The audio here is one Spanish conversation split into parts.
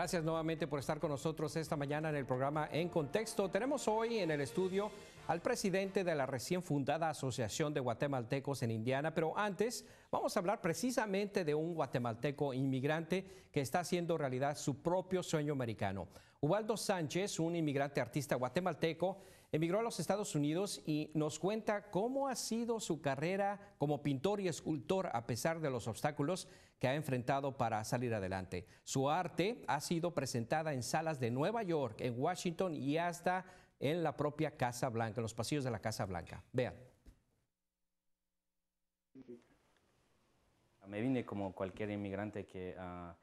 Gracias nuevamente por estar con nosotros esta mañana en el programa En Contexto. Tenemos hoy en el estudio al presidente de la recién fundada Asociación de Guatemaltecos en Indiana, pero antes vamos a hablar precisamente de un guatemalteco inmigrante que está haciendo realidad su propio sueño americano. Ubaldo Sánchez, un inmigrante artista guatemalteco, Emigró a los Estados Unidos y nos cuenta cómo ha sido su carrera como pintor y escultor a pesar de los obstáculos que ha enfrentado para salir adelante. Su arte ha sido presentada en salas de Nueva York, en Washington y hasta en la propia Casa Blanca, en los pasillos de la Casa Blanca. Vean. Me vine como cualquier inmigrante que... Ah,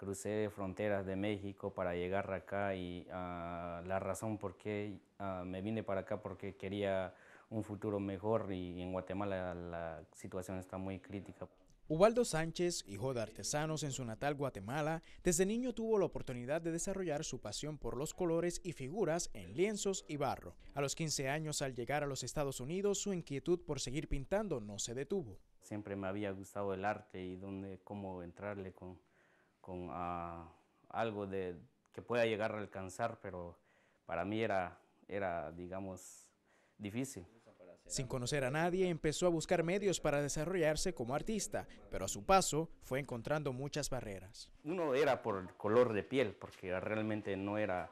crucé fronteras de México para llegar acá y ah, la razón por qué ah, me vine para acá porque quería un futuro mejor y en Guatemala la situación está muy crítica. Ubaldo Sánchez, hijo de artesanos en su natal Guatemala, desde niño tuvo la oportunidad de desarrollar su pasión por los colores y figuras en lienzos y barro. A los 15 años, al llegar a los Estados Unidos, su inquietud por seguir pintando no se detuvo. Siempre me había gustado el arte y dónde, cómo entrarle con, con ah, algo de, que pueda llegar a alcanzar, pero para mí era, era digamos, difícil. Sin conocer a nadie, empezó a buscar medios para desarrollarse como artista, pero a su paso fue encontrando muchas barreras. Uno era por el color de piel, porque realmente no era,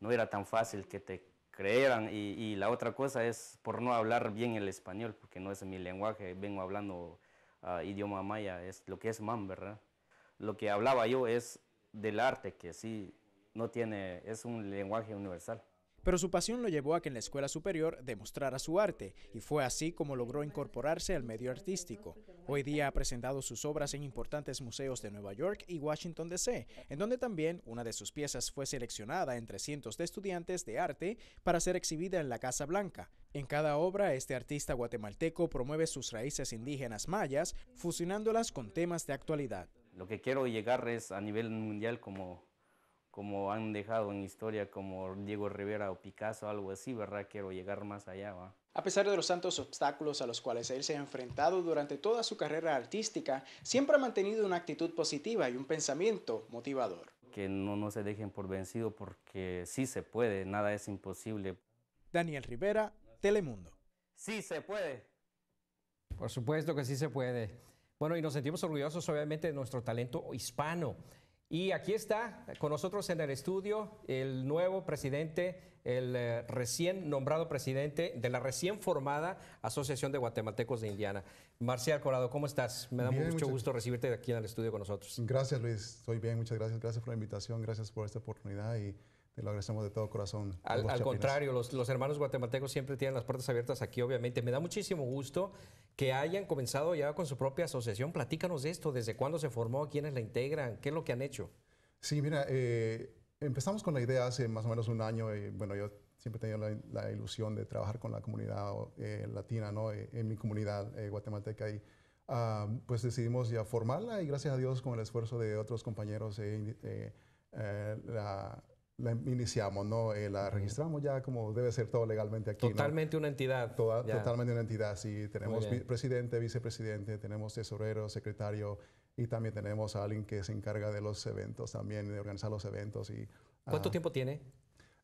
no era tan fácil que te creeran. Y, la otra cosa es por no hablar bien el español, porque no es mi lenguaje, vengo hablando ah, idioma maya, es lo que es man, ¿verdad? lo que hablaba yo es del arte, que sí, no tiene, es un lenguaje universal. Pero su pasión lo llevó a que en la escuela superior demostrara su arte, y fue así como logró incorporarse al medio artístico. Hoy día ha presentado sus obras en importantes museos de Nueva York y Washington, D.C., en donde también una de sus piezas fue seleccionada entre cientos de estudiantes de arte para ser exhibida en la Casa Blanca. En cada obra, este artista guatemalteco promueve sus raíces indígenas mayas, fusionándolas con temas de actualidad lo que quiero llegar es a nivel mundial como, como han dejado en historia, como Diego Rivera o Picasso, algo así, ¿verdad? Quiero llegar más allá, A pesar de los tantos obstáculos a los cuales él se ha enfrentado durante toda su carrera artística, siempre ha mantenido una actitud positiva y un pensamiento motivador. Que no, no se dejen por vencido porque sí se puede, nada es imposible. Daniel Rivera, Telemundo. Sí se puede. Por supuesto que sí se puede. Bueno, y nos sentimos orgullosos obviamente de nuestro talento hispano. Y aquí está con nosotros en el estudio el nuevo presidente, el eh, recién nombrado presidente de la recién formada Asociación de Guatemaltecos de Indiana. Marcial Corado, ¿cómo estás? Me da mucho gusto recibirte aquí en el estudio con nosotros. Gracias Luis, estoy bien, muchas gracias. Gracias por la invitación, gracias por esta oportunidad y te lo agradecemos de todo corazón. Al, contrario, los, los, hermanos guatemaltecos siempre tienen las puertas abiertas aquí, obviamente. Me da muchísimo gusto que hayan comenzado ya con su propia asociación. Platícanos de esto, desde cuándo se formó, quiénes la integran, qué es lo que han hecho. Sí, mira, eh, empezamos con la idea hace más o menos un año. bueno, yo siempre he tenido la, ilusión de trabajar con la comunidad eh, latina, ¿no? Eh, en mi comunidad guatemalteca. Y ah, pues decidimos ya formarla y gracias a Dios con el esfuerzo de otros compañeros la la iniciamos, ¿no? Eh, la registramos ya como debe ser todo legalmente aquí. Totalmente una entidad. totalmente una entidad, sí. Tenemos presidente, vicepresidente, tenemos tesorero, secretario y también tenemos a alguien que se encarga de los eventos, también de organizar los eventos. Y, ¿Cuánto ah, tiempo tiene?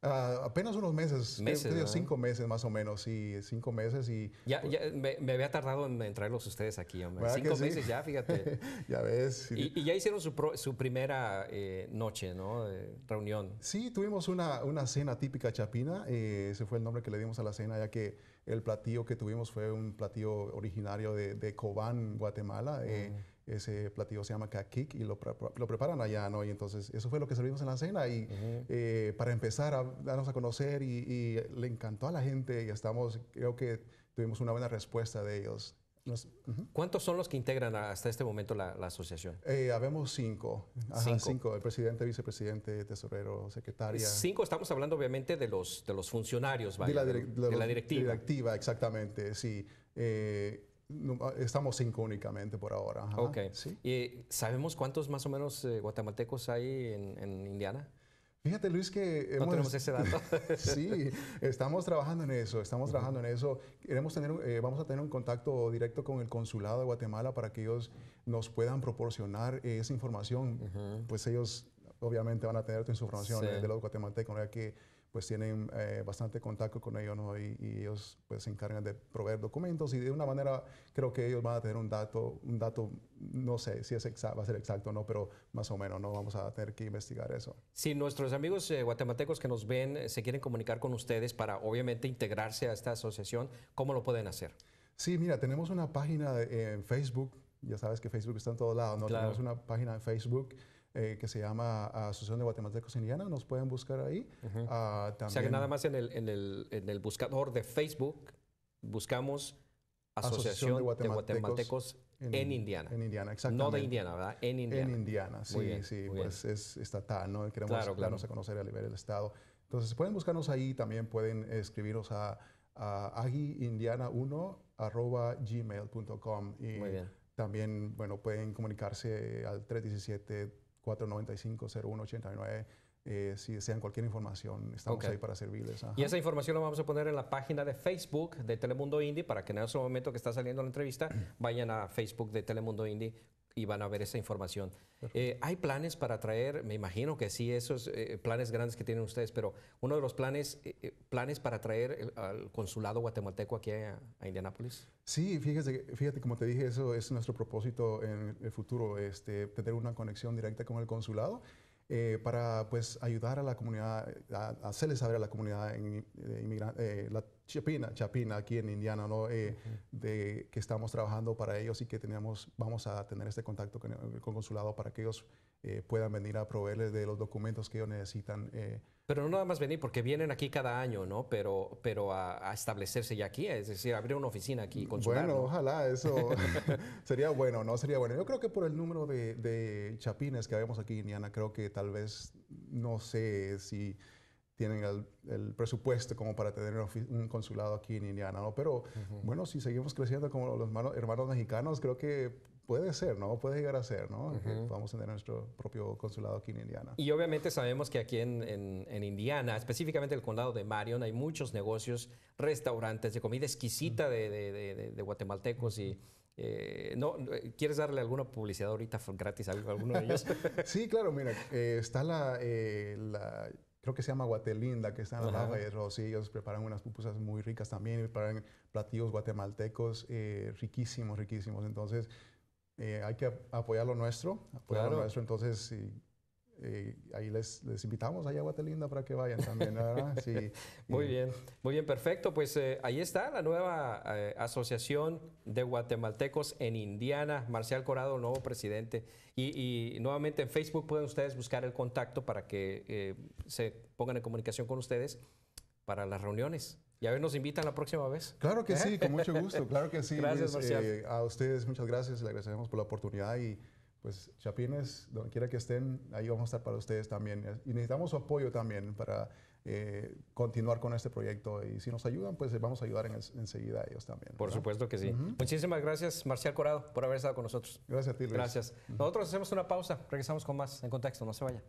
Ah, apenas unos meses, cinco meses más o menos, sí, cinco meses y... Ya, pues me, había tardado en, traerlos ustedes aquí, Cinco meses ya, fíjate. ya ves. Y, ya hicieron su, primera eh, noche, ¿no? Eh, reunión. Sí, tuvimos una, cena típica chapina, eh, ese fue el nombre que le dimos a la cena, ya que el platillo que tuvimos fue un platillo originario de, Cobán, Guatemala. Ese platillo se llama kakik y lo, lo preparan allá, ¿no? Y entonces eso fue lo que servimos en la cena y eh, para empezar a darnos a conocer y, le encantó a la gente y estamos, creo que tuvimos una buena respuesta de ellos. ¿Cuántos son los que integran hasta este momento la, asociación? Eh, habemos cinco. Ajá, cinco. El presidente, vicepresidente, tesorero, secretaria. Cinco, estamos hablando obviamente de los, de los funcionarios, ¿vale? de, la, de, la directiva. Directiva, exactamente, sí. Eh, Ah, estamos cinco únicamente por ahora. Ok. ¿Sí? ¿Y sabemos cuántos más o menos eh, guatemaltecos hay en, Indiana? Fíjate Luis que... no tenemos ese dato. sí, estamos trabajando en eso, estamos trabajando en eso. Queremos tener, eh, vamos a tener un contacto directo con el consulado de Guatemala para que ellos nos puedan proporcionar eh, esa información. Pues ellos obviamente van a tener su información de los guatemaltecos, ¿no? que pues tienen eh, bastante contacto con ellos ¿no? y, ellos pues, se encargan de proveer documentos y de una manera creo que ellos van a tener un dato, un dato no sé si es va a ser exacto o no, pero más o menos no vamos a tener que investigar eso. Si nuestros amigos eh, guatemaltecos que nos ven eh, se quieren comunicar con ustedes para obviamente integrarse a esta asociación, ¿cómo lo pueden hacer? Sí, mira, tenemos una página en Facebook, ya sabes que Facebook está en todos lados, ¿no? tenemos una página en Facebook eh, que se llama ah, Asociación de Guatemaltecos Indiana, nos pueden buscar ahí. Ah, o sea que nada más en el, en, el, buscador de Facebook buscamos Asociación, de Guatemaltecos, en, Indiana. En Indiana, exactamente. No de Indiana, ¿verdad? En Indiana. En Indiana, sí, sí, pues es estatal, ¿no? Queremos darnos a conocer a nivel del Estado. Entonces pueden buscarnos ahí, también pueden escribirnos a, aguiindiana1 gmail.com y también, bueno, pueden comunicarse al 317 495 eh, si desean cualquier información, estamos ahí para servirles. Y esa información la vamos a poner en la página de Facebook de Telemundo Indy para que en ese momento que está saliendo la entrevista vayan a Facebook de Telemundo Indy y van a ver esa información. Eh, ¿Hay planes para traer, me imagino que sí, esos eh, planes grandes que tienen ustedes, pero uno de los planes, eh, planes para traer el, al consulado guatemalteco aquí a, Indianápolis? Sí, fíjate, fíjate, como te dije, eso es nuestro propósito en el futuro, este, tener una conexión directa con el consulado eh, para pues, ayudar a la comunidad, a, hacerle saber a la comunidad eh, inmigrante, eh, la Chapina, Chapina aquí en Indiana, ¿no? de que estamos trabajando para ellos y que teníamos, vamos a tener este contacto con el, consulado para que ellos eh, puedan venir a proveerles de los documentos que ellos necesitan. Eh. Pero no nada más venir, porque vienen aquí cada año, ¿no? Pero, pero a, establecerse ya aquí, es decir, abrir una oficina aquí. Consular, bueno, ojalá, eso sería bueno, ¿no? Sería bueno. Yo creo que por el número de, chapines que vemos aquí, en Indiana, creo que tal vez, no sé si tienen el, presupuesto como para tener un consulado aquí en Indiana, ¿no? Pero bueno, si seguimos creciendo como los hermanos mexicanos, creo que puede ser, ¿no? Puede llegar a ser, ¿no? Vamos a tener nuestro propio consulado aquí en Indiana. Y obviamente sabemos que aquí en, Indiana, específicamente el condado de Marion, hay muchos negocios, restaurantes de comida exquisita de, guatemaltecos y... Eh, no, ¿Quieres darle alguna publicidad ahorita gratis a alguno de ellos? sí, claro, mira, eh, está eh, la, creo que se llama Guatelinda, que está en la Lava de Rosy. Ellos preparan unas pupusas muy ricas también, preparan platillos guatemaltecos riquísimos, riquísimos. Entonces, eh, hay que apoyar lo nuestro, apoyar nuestro. Entonces, eh, ahí les, invitamos a Guatelinda para que vayan también, ¿verdad? muy bien, muy bien, perfecto. Pues eh, ahí está la nueva Asociación de Guatemaltecos en Indiana, Marcial Corado, nuevo presidente. y, nuevamente en Facebook pueden ustedes buscar el contacto para que se pongan en comunicación con ustedes para las reuniones. Y a ver, nos invitan la próxima vez. Claro que sí, con mucho gusto, claro que sí. gracias, eh, a ustedes muchas gracias, le agradecemos por la oportunidad y pues Chapines, donde quiera que estén, ahí vamos a estar para ustedes también. Y necesitamos su apoyo también para eh, continuar con este proyecto. Y si nos ayudan, pues vamos a ayudar en, enseguida a ellos también. Por supuesto que sí. Muchísimas gracias, Marcial Corado, por haber estado con nosotros. Gracias a ti, Gracias. Nosotros hacemos una pausa, regresamos con más en contexto, no se vaya.